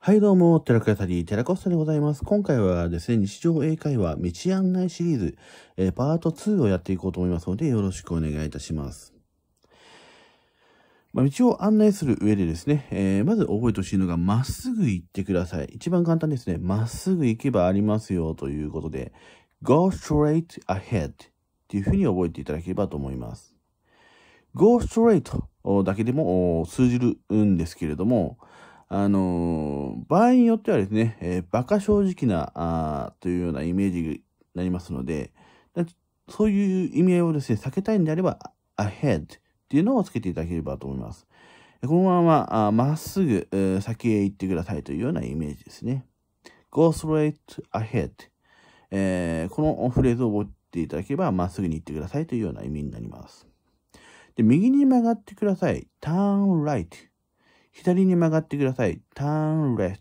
はい、どうも、テラクエタリー、テラコスタでございます。今回はですね、日常英会話道案内シリーズ、えー、パート2をやっていこうと思いますので、よろしくお願いいたします。まあ、道を案内する上でですね、えー、まず覚えてほしいのが、まっすぐ行ってください。一番簡単ですね、まっすぐ行けばありますよということで、go straight ahead っていうふうに覚えていただければと思います。go straight だけでも通じるんですけれども、あのー、場合によってはですね、えー、馬鹿正直な、あというようなイメージになりますので、そういう意味合いをですね、避けたいんであれば、ahead っていうのをつけていただければと思います。このまま、まっすぐ、先へ行ってくださいというようなイメージですね。go straight ahead、えー、このフレーズを覚えていただければ、まっすぐに行ってくださいというような意味になります。で右に曲がってください。turn right。左に曲がってください。turn left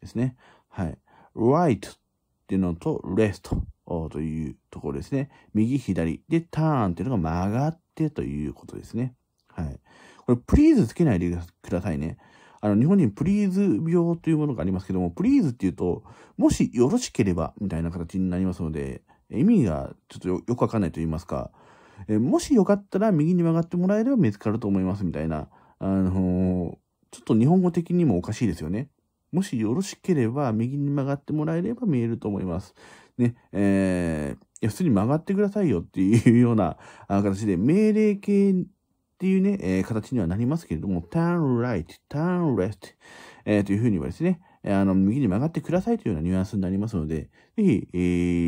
ですね。はい。right っていうのとレ e ト t というところですね。右、左。で、turn っていうのが曲がってということですね。はい。これ、プリーズつけないでくださいね。あの、日本人プリーズ病というものがありますけども、プリーズっていうと、もしよろしければ、みたいな形になりますので、意味がちょっとよくわかんないと言いますか、えもしよかったら右に曲がってもらえれば見つかると思いますみたいな、あのちょっと日本語的にもおかしいですよね。もしよろしければ、右に曲がってもらえれば見えると思います。ね、えー、普通に曲がってくださいよっていうような形で、命令形っていうね、えー、形にはなりますけれども、turn right, turn left、えー、というふうにはですね、あの、右に曲がってくださいというようなニュアンスになりますので、ぜひ、え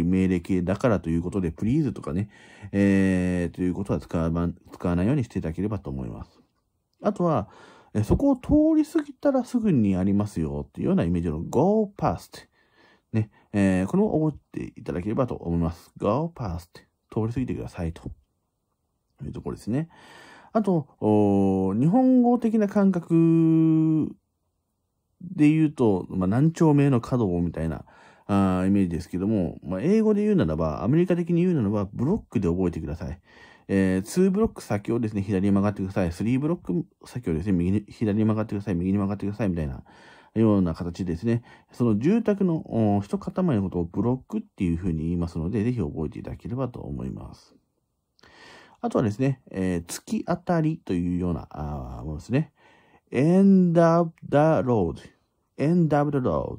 ー、命令形だからということで、please とかね、えー、ということは使わ使わないようにしていただければと思います。あとは、えそこを通り過ぎたらすぐにありますよっていうようなイメージの go past。ね、えー、これを覚えていただければと思います。go past。通り過ぎてくださいというところですね。あと、日本語的な感覚で言うと、まあ、何丁目の角をみたいな、あイメージですけども、まあ、英語で言うならば、アメリカ的に言うならば、ブロックで覚えてください。えー、2ブロック先をですね、左に曲がってください。3ブロック先をですね、右に、左に曲がってください。右に曲がってください。みたいな、ような形ですね。その住宅の一塊のことをブロックっていうふうに言いますので、ぜひ覚えていただければと思います。あとはですね、えー、月当たりというようなあものですね。end of the road. end of the road.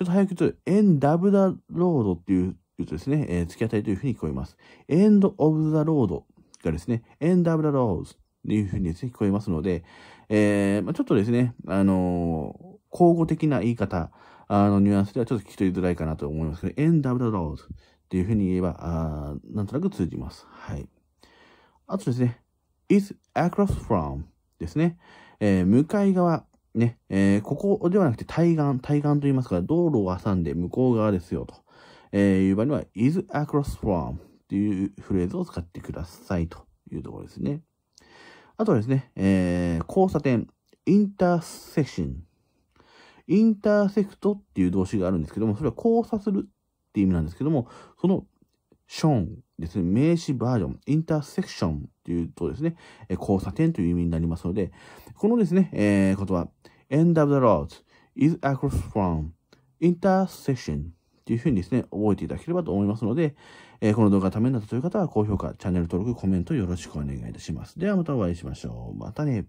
ちょっと早く言うと、エンダブダロードっていう言うとですね、えー、突き当たりというふうに聞こえます。エンドオブザロードがですね、エンダブダローズっていうふうにですね、聞こえますので、えー、まあ、ちょっとですね、あのー、交互的な言い方、あの、ニュアンスではちょっと聞き取りづらいかなと思いますけど、エンダブダローズっていうふうに言えば、あなんとなく通じます。はい。あとですね、is across from ですね、えー、向かい側ね、えー、ここではなくて対岸、対岸と言いますから、道路を挟んで向こう側ですよと、えー、いう場合には、is across from というフレーズを使ってくださいというところですね。あとはですね、えー、交差点、インターセクション。インターセクトっていう動詞があるんですけども、それは交差するっていう意味なんですけども、そのションですね、名詞バージョン、インターセクションっていうとですね、交差点という意味になりますので、このですね、えー、言葉、end r o is across from intersection というふうにですね、覚えていただければと思いますので、えー、この動画がためになったという方は高評価、チャンネル登録、コメントよろしくお願いいたします。ではまたお会いしましょう。またね。